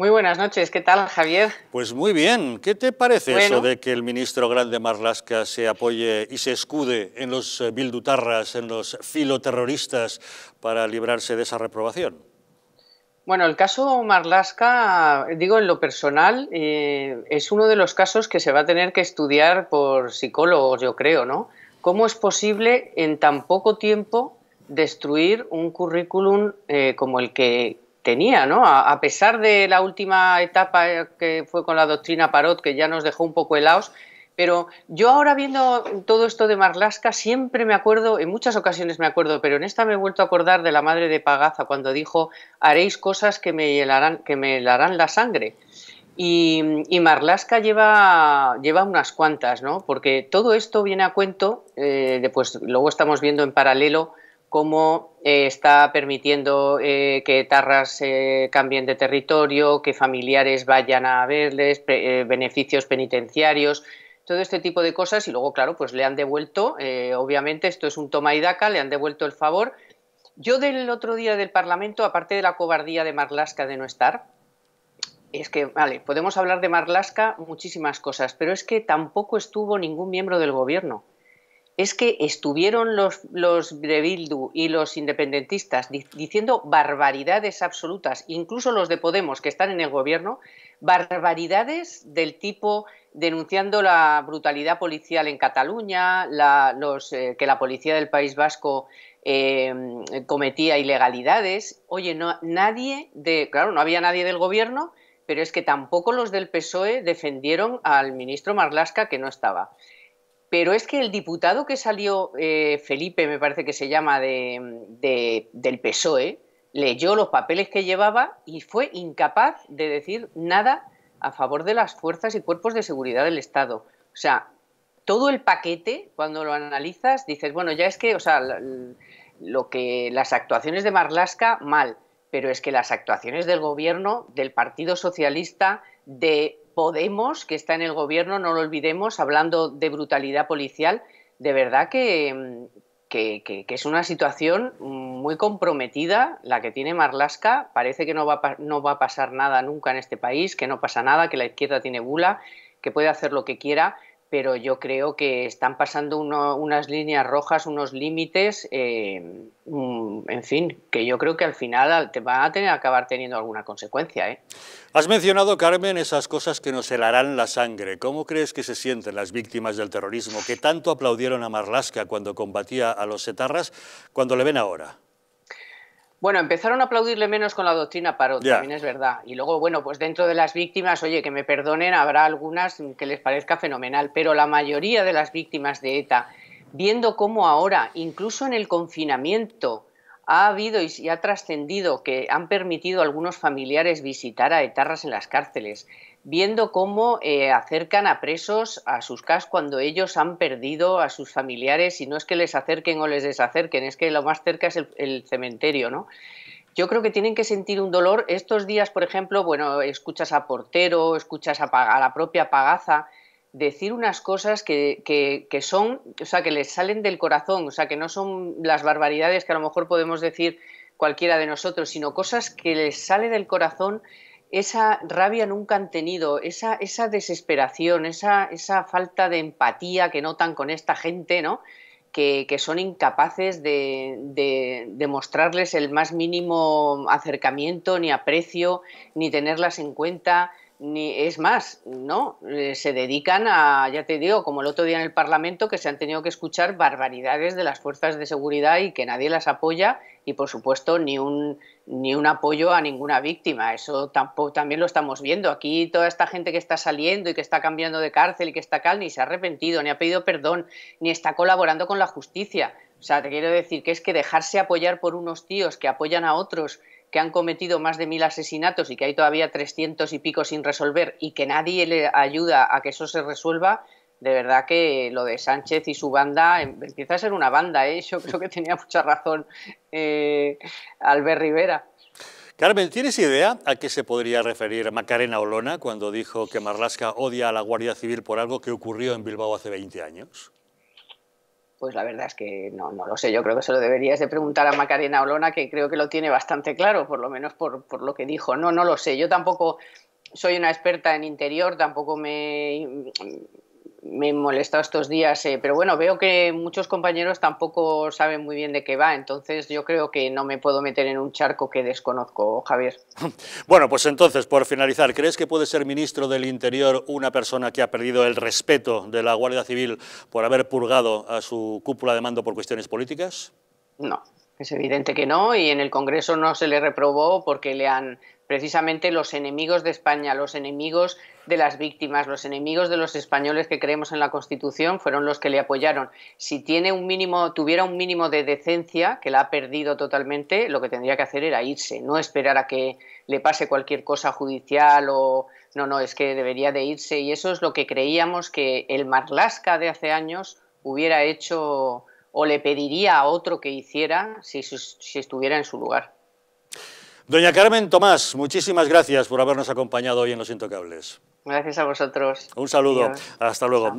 Muy buenas noches, ¿qué tal Javier? Pues muy bien, ¿qué te parece eso de que el ministro Grande Marlasca se apoye y se escude en los eh, bildutarras, en los filoterroristas para librarse de esa reprobación? Bueno, el caso Marlasca, digo en lo personal, eh, es uno de los casos que se va a tener que estudiar por psicólogos, yo creo, ¿no? ¿Cómo es posible en tan poco tiempo destruir un currículum eh, como el que tenía, ¿no? A, pesar de la última etapa eh, que fue con la doctrina Parot, que ya nos dejó un poco helados, pero yo ahora viendo todo esto de Marlaska, siempre me acuerdo, en muchas ocasiones me acuerdo, pero en esta me he vuelto a acordar de la madre de Pagaza cuando dijo, haréis cosas que me helarán, que me la sangre. Y, marlasca Marlaska lleva, lleva unas cuantas, ¿no? Porque todo esto viene a cuento, eh, Después luego estamos viendo en paralelo cómo eh, está permitiendo eh, que tarras eh, cambien de territorio, que familiares vayan a verles, beneficios penitenciarios, todo este tipo de cosas y luego, claro, pues le han devuelto, obviamente esto es un toma y daca, le han devuelto el favor. Yo del otro día del Parlamento, aparte de la cobardía de Marlasca de no estar, es que, vale, podemos hablar de Marlasca muchísimas cosas, pero es que tampoco estuvo ningún miembro del gobierno es que estuvieron los, los de Bildu y los independentistas diciendo barbaridades absolutas, incluso los de Podemos que están en el gobierno, barbaridades del tipo denunciando la brutalidad policial en Cataluña, eh, que la policía del País Vasco eh, cometía ilegalidades. Oye, no, nadie de, claro, no había nadie del gobierno, pero es que tampoco los del PSOE defendieron al ministro Marlasca que no estaba. Pero es que el diputado que salió, eh, Felipe me parece que se llama, del PSOE, leyó los papeles que llevaba y fue incapaz de decir nada a favor de las fuerzas y cuerpos de seguridad del Estado. O sea, todo el paquete, cuando lo analizas, dices, bueno, ya es que, o sea, lo que las actuaciones de Marlasca, mal, pero es que las actuaciones del gobierno, del Partido Socialista, de Podemos, que está en el gobierno, no lo olvidemos, hablando de brutalidad policial, de verdad que, es una situación muy comprometida la que tiene Marlaska, Parece que no va, no va a pasar nada nunca en este país, que no pasa nada, que la izquierda tiene bula, que puede hacer lo que quiera pero yo creo que están pasando unas líneas rojas, unos límites, eh, mm, en fin, que yo creo que al final te van a acabar teniendo alguna consecuencia. ¿eh? Has mencionado, Carmen, esas cosas que nos helarán la sangre. ¿Cómo crees que se sienten las víctimas del terrorismo que tanto aplaudieron a Marlasca cuando combatía a los setarras, cuando le ven ahora? Bueno, empezaron a aplaudirle menos con la doctrina Parot, también es verdad. Y luego, bueno, pues dentro de las víctimas, oye, que me perdonen, habrá algunas que les parezca fenomenal, pero la mayoría de las víctimas de ETA, viendo cómo ahora, incluso en el confinamiento, ha habido y ha trascendido que han permitido a algunos familiares visitar a etarras en las cárceles, viendo cómo eh, acercan a presos a sus casas cuando ellos han perdido a sus familiares y no es que les acerquen o les desacerquen, es que lo más cerca es el, cementerio, ¿no? Yo creo que tienen que sentir un dolor. Estos días, por ejemplo, bueno, escuchas a Portero, escuchas a la propia Pagaza, decir unas cosas que, son, o sea, que les salen del corazón, o sea, que no son las barbaridades que a lo mejor podemos decir cualquiera de nosotros, sino cosas que les sale del corazón esa rabia nunca han tenido, esa, esa desesperación, esa, esa falta de empatía que notan con esta gente, ¿no? Que, son incapaces de, de, de mostrarles el más mínimo acercamiento, ni aprecio, ni tenerlas en cuenta, ni es más, ¿no? Eh, se dedican a, ya te digo, como el otro día en el Parlamento, que se han tenido que escuchar barbaridades de las fuerzas de seguridad y que nadie las apoya y, por supuesto, ni un, ni un apoyo a ninguna víctima. Eso tampoco, también lo estamos viendo. Aquí toda esta gente que está saliendo y que está cambiando de cárcel y que está cal, ni se ha arrepentido, ni ha pedido perdón, ni está colaborando con la justicia. O sea, te quiero decir que es que dejarse apoyar por unos tíos que apoyan a otros que han cometido más de mil asesinatos y que hay todavía 300 y pico sin resolver y que nadie le ayuda a que eso se resuelva, de verdad que lo de Sánchez y su banda em, empieza a ser una banda. ¿eh? Yo creo que tenía mucha razón eh, Albert Rivera. Carmen, ¿tienes idea a qué se podría referir Macarena Olona cuando dijo que Marlasca odia a la Guardia Civil por algo que ocurrió en Bilbao hace 20 años? Pues la verdad es que no, no lo sé. Yo creo que se lo deberías de preguntar a Macarena Olona, que creo que lo tiene bastante claro, por lo menos por, por lo que dijo. No, no lo sé. Yo tampoco soy una experta en interior, tampoco me me he molestado estos días, eh, pero bueno, veo que muchos compañeros tampoco saben muy bien de qué va, entonces yo creo que no me puedo meter en un charco que desconozco, Javier. Bueno, pues entonces, por finalizar, ¿crees que puede ser ministro del Interior una persona que ha perdido el respeto de la Guardia Civil por haber purgado a su cúpula de mando por cuestiones políticas? No, es evidente que no, y en el Congreso no se le reprobó porque le han precisamente los enemigos de España, los enemigos de las víctimas, los enemigos de los españoles que creemos en la Constitución fueron los que le apoyaron. Si tiene un mínimo, tuviera un mínimo de decencia, que la ha perdido totalmente, lo que tendría que hacer era irse, no esperar a que le pase cualquier cosa judicial o no, no, es que debería de irse y eso es lo que creíamos que el Marlasca de hace años hubiera hecho o le pediría a otro que hiciera si, estuviera en su lugar. Doña Carmen Tomás, muchísimas gracias por habernos acompañado hoy en Los Intocables. Gracias a vosotros. Un saludo. Hasta luego.